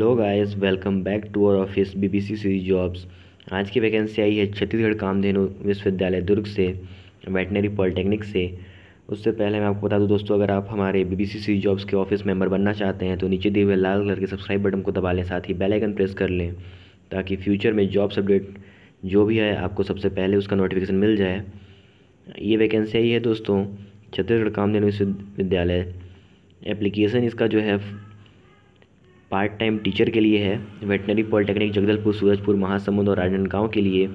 लोग आए welcome back to our office BBC C jobs आज की वैकेंसी आई है छत्तीसगढ़ कामधेनु विश्वविद्यालय दुर्ग से वेटनरी पॉलिटेक्निक से उससे पहले मैं आपको बता दूं दोस्तों अगर आप हमारे बीबीसी सी जॉब्स के ऑफिस मेंबर बनना चाहते हैं तो नीचे दिए हुए लाल कलर के सब्सक्राइब बटन को दबा लें साथ ही बेलाइकन प्रेस कर लें ताकि फ्यूचर में जॉब्स अपडेट जो भी है आपको सबसे पहले उसका नोटिफिकेशन मिल जाए ये वैकेंसी आई है दोस्तों छत्तीसगढ़ कामधेनु विश्वविद्यालय एप्लीकेशन इसका जो है पार्ट टाइम टीचर के लिए है वेटनरी पॉलिटेक्निक जगदलपुर सूरजपुर महासमुंद और राजनांदगांव के लिए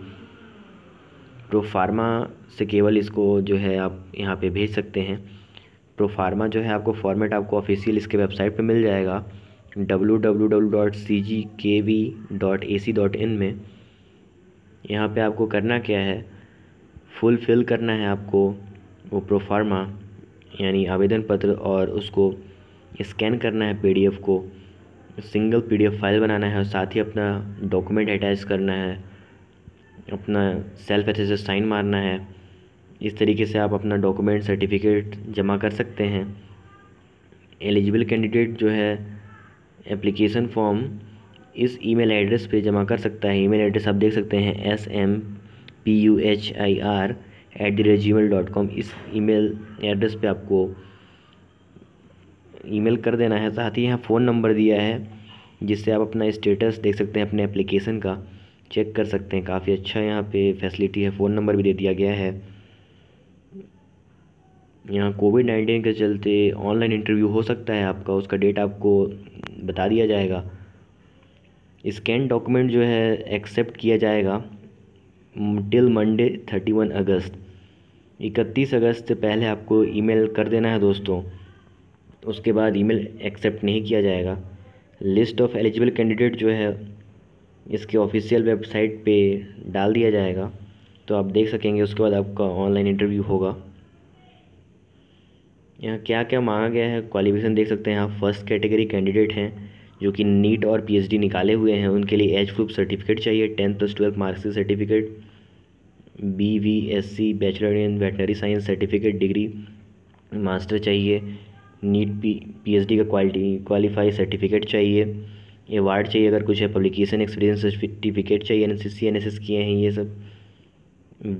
प्रोफार्मा से केवल इसको जो है आप यहाँ पे भेज सकते हैं प्रोफार्मा जो है आपको फॉर्मेट आपको ऑफिशियल इसके वेबसाइट पे मिल जाएगा W W W dot C G K V dot A C dot in में यहाँ पे आपको करना क्या है फुलफिल करना है आपको वो प्रोफार्मा यानी आवेदन पत्र और उसको स्कैन करना है पीडीएफ को सिंगल पीडीएफ फाइल बनाना है और साथ ही अपना डॉक्यूमेंट अटैच करना है अपना सेल्फ एसेस साइन मारना है इस तरीके से आप अपना डॉक्यूमेंट सर्टिफिकेट जमा कर सकते हैं एलिजिबल कैंडिडेट जो है एप्लीकेशन फॉर्म इस ईमेल एड्रेस पे जमा कर सकता है ईमेल एड्रेस आप देख सकते हैं S M P U H I R at the rate Gmail dot com इस ईमेल एड्रेस पे आपको ईमेल कर देना है साथ ही यहाँ फ़ोन नंबर दिया है जिससे आप अपना स्टेटस देख सकते हैं अपने एप्लीकेशन का चेक कर सकते हैं काफ़ी अच्छा यहाँ पे फैसिलिटी है फ़ोन नंबर भी दे दिया गया है यहाँ कोविड नाइन्टीन के चलते ऑनलाइन इंटरव्यू हो सकता है आपका उसका डेट आपको बता दिया जाएगा स्कैन डॉक्यूमेंट जो है एक्सेप्ट किया जाएगा till Monday thirty one August इकतीस अगस्त से पहले आपको ईमेल कर देना है दोस्तों उसके बाद ईमेल एक्सेप्ट नहीं किया जाएगा लिस्ट ऑफ एलिजिबल कैंडिडेट जो है इसके ऑफिशियल वेबसाइट पे डाल दिया जाएगा तो आप देख सकेंगे उसके बाद आपका ऑनलाइन इंटरव्यू होगा यहाँ क्या क्या मांगा गया है क्वालिफिकेशन देख सकते हैं आप फर्स्ट कैटेगरी कैंडिडेट हैं जो कि नीट और पीएचडी निकाले हुए हैं उनके लिए एच ग्रुप सर्टिफिकेट चाहिए tenth plus twelfth marks certificate B V S C bachelor in veterinary science certificate degree master चाहिए नीट पी पी का क्वालिटी क्वालिफाई सर्टिफिकेट चाहिए एवार्ड चाहिए अगर कुछ है पब्लिकेशन एक्सपीरियंस सर्टिफिकेट चाहिए N C C N S S किए हैं ये सब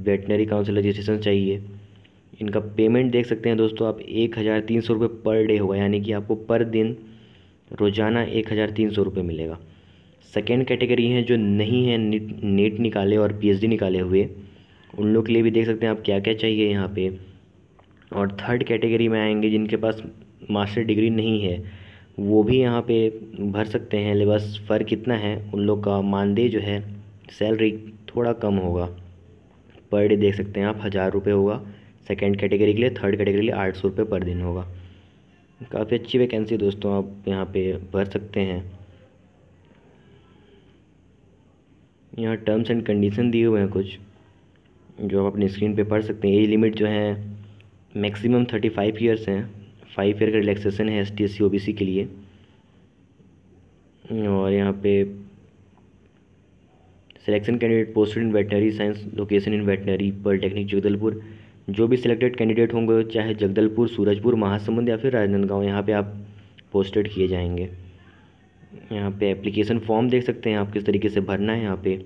वेटनरी काउंसिल रजिस्ट्रेशन चाहिए इनका पेमेंट देख सकते हैं दोस्तों आप एक हज़ार तीन सौ रुपये पर डे होगा यानी कि आपको पर दिन रोज़ाना एक हज़ार तीन सौ रुपये मिलेगा सेकेंड कैटेगरी हैं जो नहीं है नीट नीट निकाले और पीएचडी निकाले हुए उन लोग के लिए भी देख सकते हैं आप क्या क्या चाहिए यहाँ पे और थर्ड कैटेगरी में आएंगे जिनके पास मास्टर डिग्री नहीं है वो भी यहाँ पे भर सकते हैं बस फ़र्क इतना है उन लोग का मानदेय जो है सैलरी थोड़ा कम होगा पर डे देख सकते हैं आप हज़ार रुपये होगा सेकेंड कैटेगरी के लिए थर्ड कैटेगरी के लिए आठ सौ रुपये पर दिन होगा काफ़ी अच्छी वैकेंसी दोस्तों आप यहाँ पे भर सकते हैं यहाँ टर्म्स एंड कंडीशन दिए हुए हैं कुछ जो आप अपनी स्क्रीन पे पढ़ सकते हैं एज लिमिट जो है मैक्सिमम थर्टी फाइव ईयर्स हैं फाइव ईयर का रिलैक्सेशन है एस टी एस सी के लिए और यहाँ पे selection candidate posted in veterinary science location in veterinary polytechnic Jagdalpur जो भी सिलेक्टेड कैंडिडेट होंगे चाहे जगदलपुर सूरजपुर महासमुंद या फिर राजनांदगांव यहाँ पे आप पोस्टेड किए जाएंगे यहाँ पे एप्लीकेशन फॉर्म देख सकते हैं आप किस तरीके से भरना है यहाँ पे ये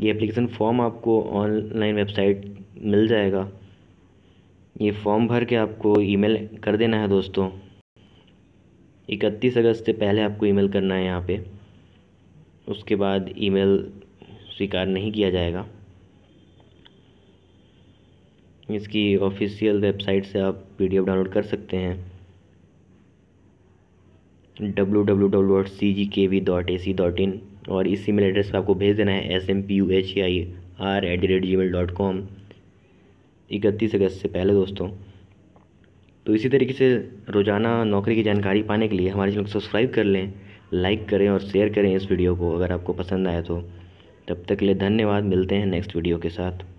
यह एप्लीकेशन फॉर्म आपको ऑनलाइन वेबसाइट मिल जाएगा ये फॉर्म भर के आपको ईमेल कर देना है दोस्तों इकतीस अगस्त से पहले आपको ईमेल करना है यहाँ पे उसके बाद ईमेल स्वीकार नहीं किया जाएगा इसकी ऑफिशियल वेबसाइट से आप पीडीएफ डाउनलोड कर सकते हैं W W W dot C G K V dot A C dot in और इस ईमेल एड्रेस पर आपको भेज देना है S M P U H I R at the rate Gmail dot com इकतीस अगस्त से पहले दोस्तों तो इसी तरीके से रोज़ाना नौकरी की जानकारी पाने के लिए हमारे चैनल को सब्सक्राइब कर लें लाइक करें और शेयर करें इस वीडियो को अगर आपको पसंद आए तो तब तक के लिए धन्यवाद मिलते हैं नेक्स्ट वीडियो के साथ